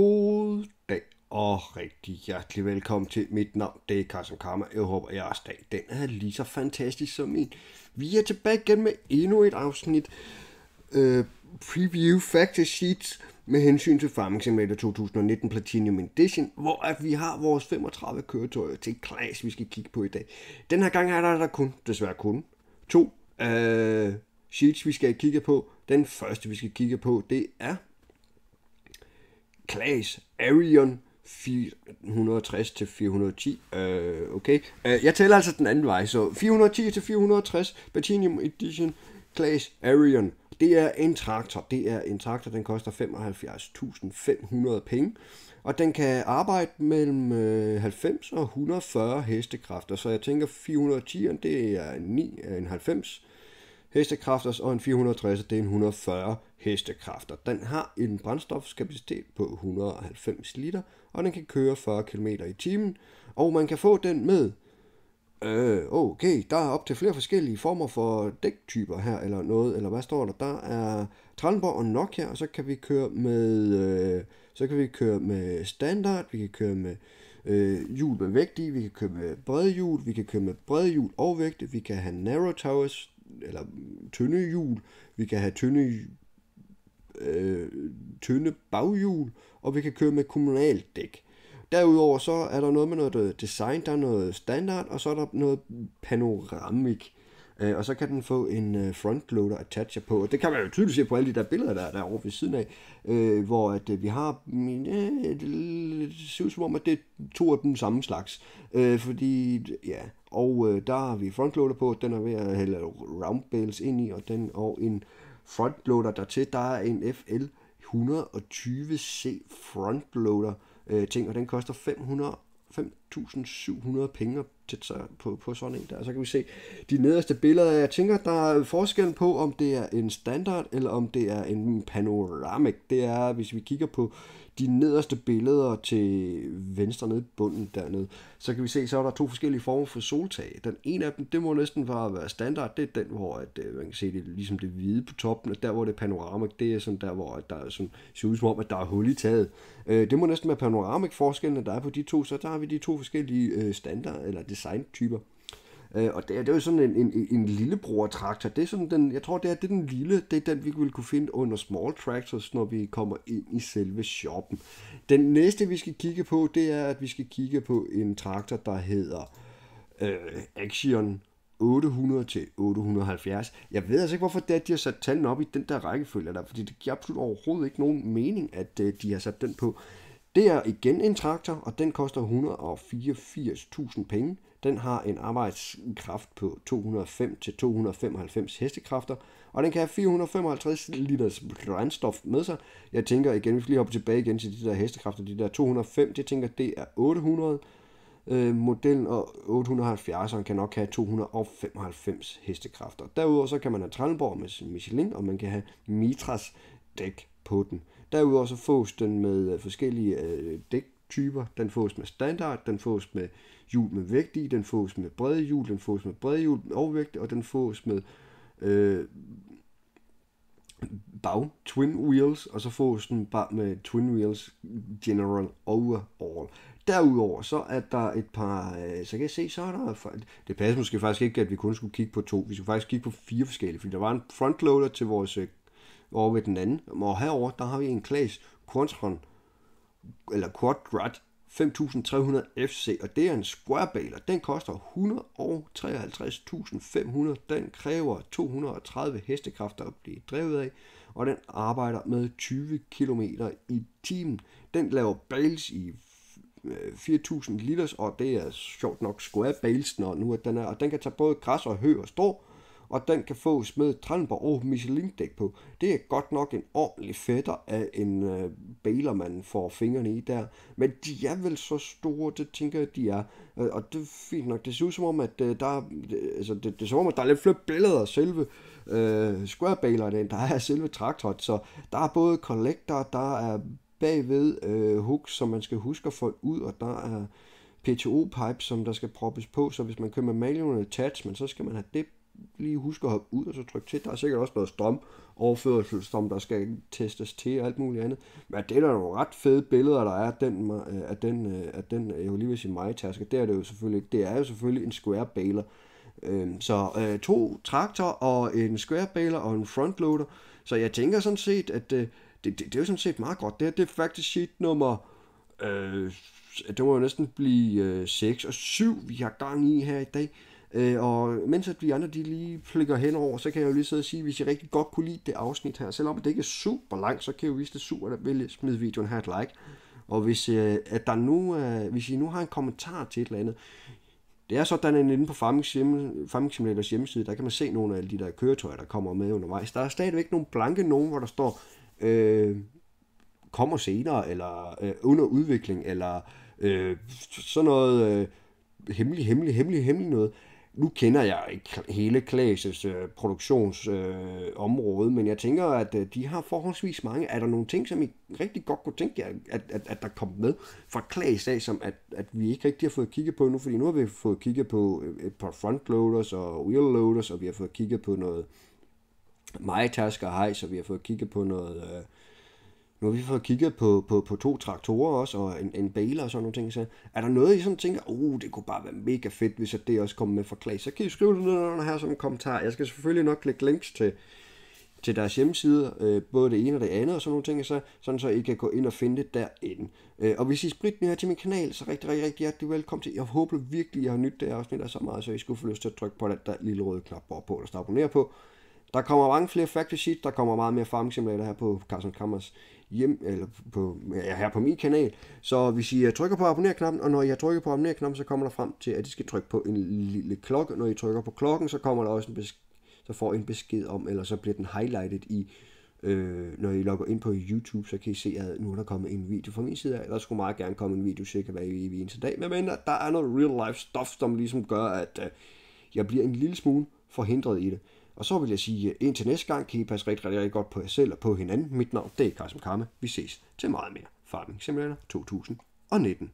God dag og rigtig hjertelig velkommen til. Mit navn det er Carsten Karma. Jeg håber, at jeres dag den er lige så fantastisk som min. Vi er tilbage igen med endnu et afsnit øh, Preview Factor Sheets med hensyn til Farming Simulator 2019 Platinum Edition, hvor at vi har vores 35 køretøjer til klasse, vi skal kigge på i dag. Den her gang er der, der kun, desværre kun, to øh, sheets, vi skal kigge på. Den første, vi skal kigge på, det er Klaas Arion 460-410. Øh, okay. Uh, jeg tæller altså den anden vej, så 410-460 Platinum Edition Klaas Arion. Det er en traktor. Det er en traktor, den koster 75.500 penge. Og den kan arbejde mellem 90 øh, og 140 hestekræfter, så jeg tænker 410'eren, det er 9 øh, en 90 hestekræfter, og en 460, det er en 140 hestekræfter. Den har en brændstofskapacitet på 190 liter, og den kan køre 40 km i timen, og man kan få den med Øh, okay, der er op til flere forskellige former for dæktyper her, eller noget, eller hvad står der? Der er Trelleborg og Nokia, og så kan vi køre med, øh, så kan vi køre med standard, vi kan køre med øh, hjul med vægtige, vi kan køre med brede hjul, vi kan køre med brede hjul og vægte, vi kan have narrow towers, eller tynde hjul, vi kan have tynde, øh, tynde baghjul, og vi kan køre med kommunalt dæk. Derudover så er der noget med noget design, der er noget standard, og så er der noget panoramik. Øh, og så kan den få en øh, frontloader attacher på, og det kan man jo tydeligt se på alle de der billeder, der er derovre ved siden af, øh, hvor at, øh, vi har, mm, øh, det ser ud som om, at det er to af den samme slags, øh, fordi, ja, og øh, der har vi frontloader på, den er ved at hælde roundbales ind i, og den og en frontloader dertil, der er en FL 120C frontloader øh, ting, og den koster 500, 5, 2.700 penge tæt sig på, på sådan en der. Og så kan vi se de nederste billeder. Jeg tænker, der er forskel på, om det er en standard, eller om det er en panoramic. Det er, hvis vi kigger på de nederste billeder til venstre nede i bunden dernede, så kan vi se, så er der to forskellige former for soltag. Den ene af dem, det må næsten bare være standard, det er den, hvor at, øh, man kan se det ligesom det hvide på toppen, og der hvor det er panoramic, det er sådan der, hvor der er sådan, ser ud som om, at der er hul i taget. Øh, det må næsten være panoramic forskellen, der er på de to, så der har vi de to forskellige øh, standard eller designtyper. Øh, og det, det er jo sådan en, en, en lillebror-traktor. Det er sådan den, jeg tror, det er, det er den lille, det er den, vi vil kunne finde under small tractors, når vi kommer ind i selve shoppen. Den næste, vi skal kigge på, det er, at vi skal kigge på en traktor, der hedder øh, Action 800 til 870. Jeg ved altså ikke, hvorfor det er, at de har sat tallene op i den der rækkefølge der, fordi det giver absolut overhovedet ikke nogen mening, at øh, de har sat den på. Det er igen en traktor, og den koster 184.000 penge. Den har en arbejdskraft på 205-295 hestekræfter, og den kan have 455 liters brændstof med sig. Jeg tænker igen, hvis vi lige hopper tilbage igen til de der hestekræfter, de der 205, det tænker det er 800 øh, modellen, og 870'eren kan nok have 295 hestekræfter. Derudover så kan man have Trelleborg med Michelin, og man kan have Mitras dæk på den. Derudover så fås den med øh, forskellige øh, dæktyper. Den fås med standard, den fås med hjul med vægt i, den fås med brede hjul, den fås med brede hjul med overvægt, og den fås med øh, bag twin wheels, og så fås den bare med twin wheels general overall. Derudover så er der et par, øh, så kan jeg se, så er der, det passer måske faktisk ikke, at vi kun skulle kigge på to, vi skulle faktisk kigge på fire forskellige, fordi der var en frontloader til vores øh, over ved den anden. Og herover der har vi en Klaas Quantron, eller Quadrat 5300 FC, og det er en square baler. den koster 153.500. Den kræver 230 hestekræfter at blive drevet af, og den arbejder med 20 km i timen. Den laver bales i 4.000 øh, liters, og det er sjovt nok square bales, når nu at den er, og den kan tage både græs og hø og strå, og den kan fås med og Michelin-dæk på. Det er godt nok en ordentlig fætter af en øh, baler, man får fingrene i der. Men de er vel så store, det tænker jeg, de er. Øh, og det er fint nok. Det ser ud som om, at øh, der, er, altså, det, det ser om, at der er lidt flere billeder af selve øh, square end der er af selve traktoren. Så der er både collector, der er bagved øh, hook, som man skal huske at få ud, og der er PTO-pipe, som der skal proppes på, så hvis man kører med manual attachment, så skal man have det lige huske at hoppe ud og så trykke til. Der er sikkert også noget strøm overførsel, som der skal testes til og alt muligt andet. Men det er der nogle ret fede billeder, der er af den, øh, af den, øh, af den øh, jeg vil lige vil sige Majtaske. taske. Det er det jo selvfølgelig ikke. Det er jo selvfølgelig en square baler. Øhm, så to traktor og en square baler og en frontloader. Så jeg tænker sådan set, at det, det, det er jo sådan set meget godt. Det, her, det er faktisk sheet nummer øh, det må jo næsten blive øh, 6 og 7, vi har gang i her i dag. Øh, og mens at vi andre de lige flikker henover, så kan jeg jo lige sidde og sige, hvis I rigtig godt kunne lide det afsnit her, selvom det ikke er super langt, så kan I jo vise det super, at vil smide videoen her et like. Og hvis, øh, at der nu, øh, hvis I nu har en kommentar til et eller andet, det er sådan, at inde på Farming, Sim, Farming Simulators hjemmeside, der kan man se nogle af de der køretøjer, der kommer med undervejs. Der er stadigvæk nogle blanke nogen, hvor der står, øh, kommer senere, eller øh, under udvikling, eller øh, sådan noget øh, hemmelig, hemmelig, hemmelig, hemmelig noget nu kender jeg ikke hele Klases øh, produktionsområde, øh, men jeg tænker, at øh, de har forholdsvis mange. Er der nogle ting, som I rigtig godt kunne tænke jer, at, at, at der kom med fra Klas af, som at, at vi ikke rigtig har fået kigget på nu? Fordi nu har vi fået kigget på øh, et par frontloaders og wheel loaders, og vi har fået kigget på noget MyTask og Heis, og vi har fået kigget på noget... Øh, nu har vi fået kigget på, på, på to traktorer også, og en, en baler og sådan nogle ting. Så er der noget, I sådan tænker, oh, det kunne bare være mega fedt, hvis det også kom med forklag. Så kan I skrive det ned her som en kommentar. Jeg skal selvfølgelig nok klikke links til, til deres hjemmeside, øh, både det ene og det andet og sådan nogle ting, så, sådan så I kan gå ind og finde det derinde. Øh, og hvis I er sprit her til min kanal, så rigtig, rigtig, rigtig hjertelig velkommen til. Jeg håber virkelig, I har nyt det her afsnit af så meget, så I skulle få lyst til at trykke på den der lille røde knap på, der står abonner på. Der kommer mange flere factory sheet, der kommer meget mere farming simulator her på Carson Kammers hjem, eller på, ja, her på min kanal. Så hvis I øh, trykker på abonner-knappen, og når I har trykket på abonner-knappen, så kommer der frem til, at I skal trykke på en lille klokke. Når I trykker på klokken, så kommer der også en så får I en besked om, eller så bliver den highlightet i, øh, når I logger ind på YouTube, så kan I se, at nu er der kommet en video fra min side af. Der skulle meget gerne komme en video, sikkert hver evig eneste dag. Men, men der er noget real life stuff, som ligesom gør, at øh, jeg bliver en lille smule forhindret i det. Og så vil jeg sige, indtil næste gang kan I passe rigtig, rigtig, rigtig godt på jer selv og på hinanden. Mit navn det er Carsten Kamme. Vi ses til meget mere Farming Simulator 2019.